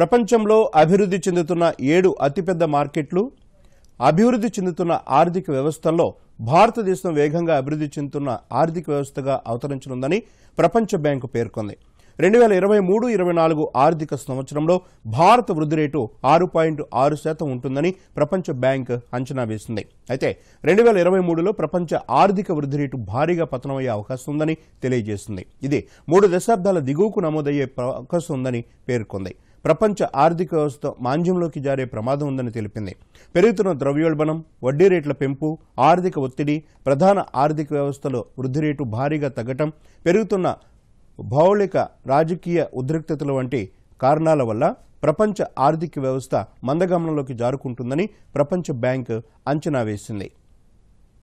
ప్రపంచంలో అభివృద్ధి చెందుతున్న ఏడు అతిపెద్ద మార్కెట్లు అభివృద్ధి చెందుతున్న ఆర్థిక వ్యవస్థల్లో భారతదేశం వేగంగా అభివృద్ధి చెందుతున్న ఆర్థిక వ్యవస్థగా అవతరించనుందని ప్రపంచ బ్యాంకు పేర్కొంది రెండు వేల ఇరవై మూడు ఇరవై నాలుగు ఆర్థిక సంవత్సరంలో భారత వృద్ధి రేటు ఆరు పాయింట్ ఆరు శాతం ఉంటుందని ప్రపంచ బ్యాంక్ అంచనా వేసింది అయితే రెండు వేల ఇరవై మూడులో ప్రపంచ ఆర్థిక వృద్ధి రేటు భారీగా పతనమయ్యే అవకాశం ఉందని తెలియజేసింది ఇది మూడు దశాబ్దాల దిగువకు నమోదయ్యే అవకాశం ఉందని పేర్కొంది ప్రపంచ ఆర్థిక వ్యవస్థ మాంద్యంలోకి జారే ప్రమాదం ఉందని తెలిపింది పెరుగుతున్న ద్రవ్యోల్బణం వడ్డీ రేట్ల పెంపు ఆర్థిక ఒత్తిడి ప్రధాన ఆర్థిక వ్యవస్థలో వృద్ధి రేటు భారీగా తగ్గటం పెరుగుతున్న భౌలిక రాజకీయ ఉద్రిక్తతలు వంటి కారణాల వల్ల ప్రపంచ ఆర్థిక వ్యవస్థ మందగమనంలోకి జారుకుంటుందని ప్రపంచ బ్యాంకు అంచనా వేసింది